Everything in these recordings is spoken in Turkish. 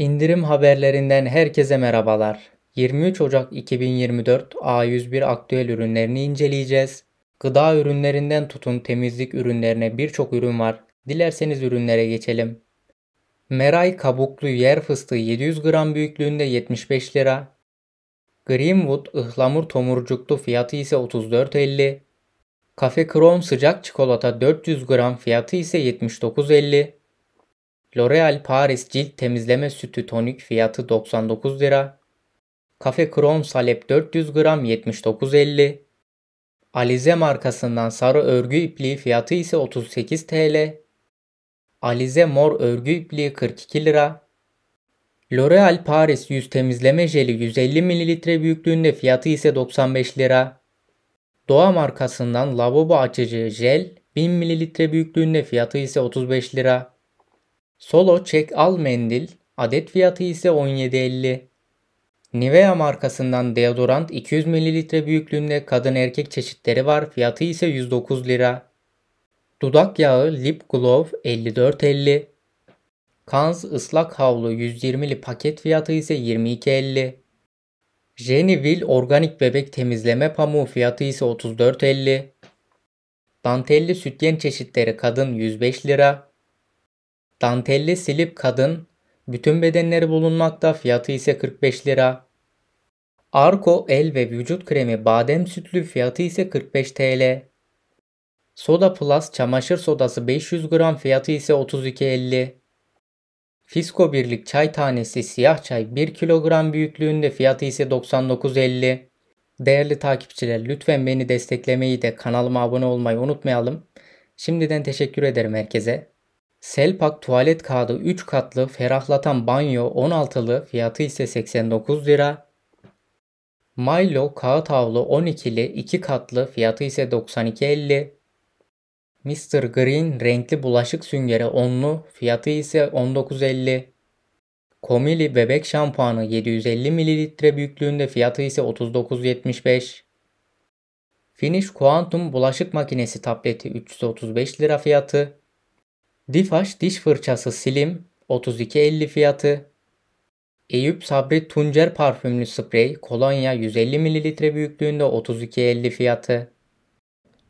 İndirim haberlerinden herkese merhabalar. 23 Ocak 2024 A101 aktüel ürünlerini inceleyeceğiz. Gıda ürünlerinden tutun temizlik ürünlerine birçok ürün var. Dilerseniz ürünlere geçelim. Meray kabuklu yer fıstığı 700 gram büyüklüğünde 75 lira. Greenwood ıhlamur tomurcuklu fiyatı ise 34.50. Cafe Chrome sıcak çikolata 400 gram fiyatı ise 79.50. L'Oreal Paris Cilt Temizleme Sütü Tonik fiyatı 99 lira. Cafe Chrome Salep 400 gram 79.50. Alize markasından sarı örgü ipliği fiyatı ise 38 TL. Alize mor örgü ipliği 42 lira. L'Oreal Paris yüz temizleme jeli 150 ml büyüklüğünde fiyatı ise 95 lira. Doğa markasından lavabo açıcı jel 1000 ml büyüklüğünde fiyatı ise 35 lira. Solo çek al mendil, adet fiyatı ise 17.50. Nivea markasından deodorant 200 ml büyüklüğünde kadın erkek çeşitleri var. Fiyatı ise 109 lira. Dudak yağı Lip Glow 54.50. Kanz ıslak havlu 120'li paket fiyatı ise 22.50. Jenivil organik bebek temizleme pamuğu fiyatı ise 34.50. Dantelli sütyen çeşitleri kadın 105 lira. Dantelli silip kadın, bütün bedenleri bulunmakta fiyatı ise 45 lira. Arko el ve vücut kremi badem sütlü fiyatı ise 45 TL. Soda Plus çamaşır sodası 500 gram fiyatı ise 32.50. Fisko Birlik çay tanesi siyah çay 1 kilogram büyüklüğünde fiyatı ise 99.50. Değerli takipçiler lütfen beni desteklemeyi de kanalıma abone olmayı unutmayalım. Şimdiden teşekkür ederim herkese. Selpak tuvalet kağıdı 3 katlı ferahlatan banyo 16'lı fiyatı ise 89 lira. Milo kağıt havlu 12'li 2 katlı fiyatı ise 92.50. Mr. Green renkli bulaşık süngeri 10'lu fiyatı ise 19.50. Komili bebek şampuanı 750 ml büyüklüğünde fiyatı ise 39.75. Finish Quantum bulaşık makinesi tableti 335 lira fiyatı. Difaş diş fırçası Slim 32.50 fiyatı. Eyüp Sabri Tuncer parfümlü sprey kolonya 150 ml büyüklüğünde 32.50 fiyatı.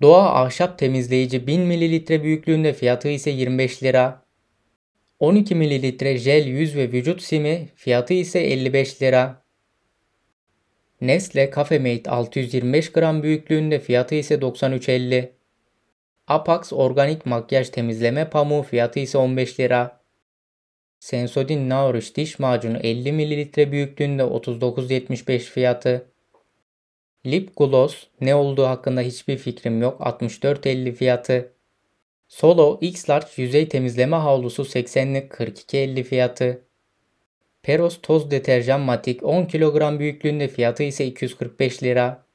Doğa ahşap temizleyici 1000 ml büyüklüğünde fiyatı ise 25 lira. 12 ml jel yüz ve vücut simi fiyatı ise 55 lira. Nestle Cafe Mate 625 gram büyüklüğünde fiyatı ise 93.50. Apax organik makyaj temizleme pamuğu fiyatı ise 15 lira. Sensodyne Nourish diş macunu 50 ml büyüklüğünde 39.75 fiyatı. Lip Gloss ne olduğu hakkında hiçbir fikrim yok 64.50 fiyatı. Solo X Large yüzey temizleme havlusu 80'lik 42.50 fiyatı. Peros toz deterjan matik 10 kilogram büyüklüğünde fiyatı ise 245 lira.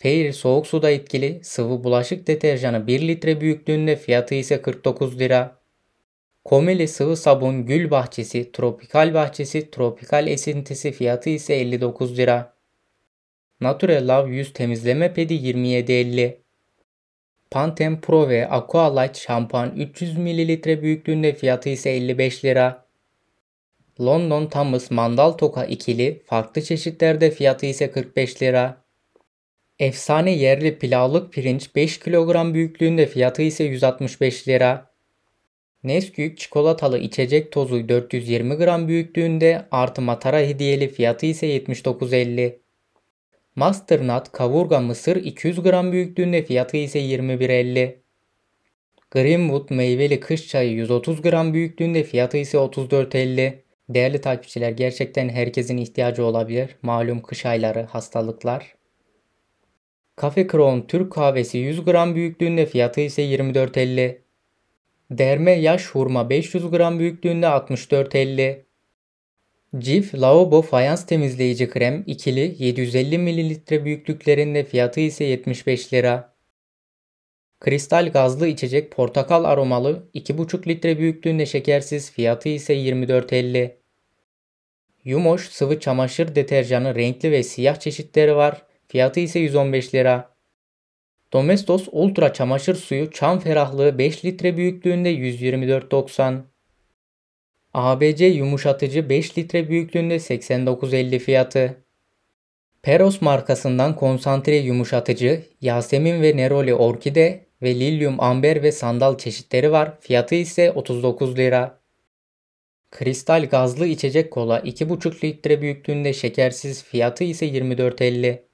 Fair soğuk suda etkili sıvı bulaşık deterjanı 1 litre büyüklüğünde fiyatı ise 49 lira. Komeli sıvı sabun gül bahçesi, tropikal bahçesi, tropikal esintisi fiyatı ise 59 lira. Nature Love yüz temizleme pedi 27.50. Pantene Pro ve Aqua Light şampuan 300 ml büyüklüğünde fiyatı ise 55 lira. London Thomas mandal toka ikili farklı çeşitlerde fiyatı ise 45 lira. Efsane yerli pilavlık pirinç 5 kilogram büyüklüğünde fiyatı ise 165 lira. Nesquik çikolatalı içecek tozu 420 gram büyüklüğünde artı matara hediyeli fiyatı ise 79.50. Masternut kavurga mısır 200 gram büyüklüğünde fiyatı ise 21.50. Greenwood meyveli kış çayı 130 gram büyüklüğünde fiyatı ise 34.50. Değerli takipçiler gerçekten herkesin ihtiyacı olabilir. Malum kış ayları, hastalıklar, Cafe Crown Türk kahvesi 100 gram büyüklüğünde fiyatı ise 24.50. Derme yaş hurma 500 gram büyüklüğünde 64.50. Cif lavabo fayans temizleyici krem ikili 750 ml büyüklüklerinde fiyatı ise 75 lira. Kristal gazlı içecek portakal aromalı 2,5 litre büyüklüğünde şekersiz fiyatı ise 24.50. Yumoş sıvı çamaşır deterjanı renkli ve siyah çeşitleri var. Fiyatı ise 115 lira. Domestos Ultra çamaşır suyu çam ferahlığı 5 litre büyüklüğünde 124.90. ABC yumuşatıcı 5 litre büyüklüğünde 89.50 fiyatı. Peros markasından konsantre yumuşatıcı, Yasemin ve Neroli orkide ve Lilium amber ve sandal çeşitleri var. Fiyatı ise 39 lira. Kristal gazlı içecek kola 2,5 litre büyüklüğünde şekersiz fiyatı ise 24.50.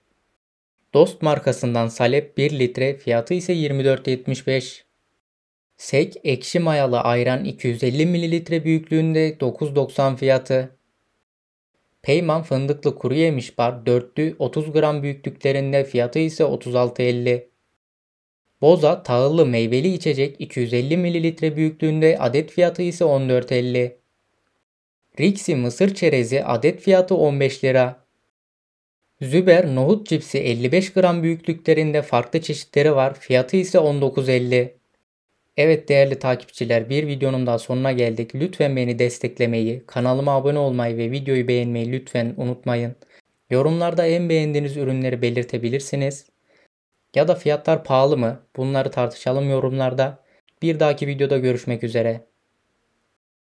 Dost markasından salep 1 litre fiyatı ise 24.75. Sek ekşi mayalı ayran 250 ml büyüklüğünde 9.90 fiyatı. Peyman fındıklı kuru yemiş bar dörtlü 30 gram büyüklüklerinde fiyatı ise 36.50. Boza tahıllı meyveli içecek 250 ml büyüklüğünde adet fiyatı ise 14.50. Rixi mısır çerezi adet fiyatı 15 lira. Züber nohut cipsi 55 gram büyüklüklerinde farklı çeşitleri var. Fiyatı ise 19.50. Evet değerli takipçiler bir videonun daha sonuna geldik. Lütfen beni desteklemeyi, kanalıma abone olmayı ve videoyu beğenmeyi lütfen unutmayın. Yorumlarda en beğendiğiniz ürünleri belirtebilirsiniz. Ya da fiyatlar pahalı mı? Bunları tartışalım yorumlarda. Bir dahaki videoda görüşmek üzere.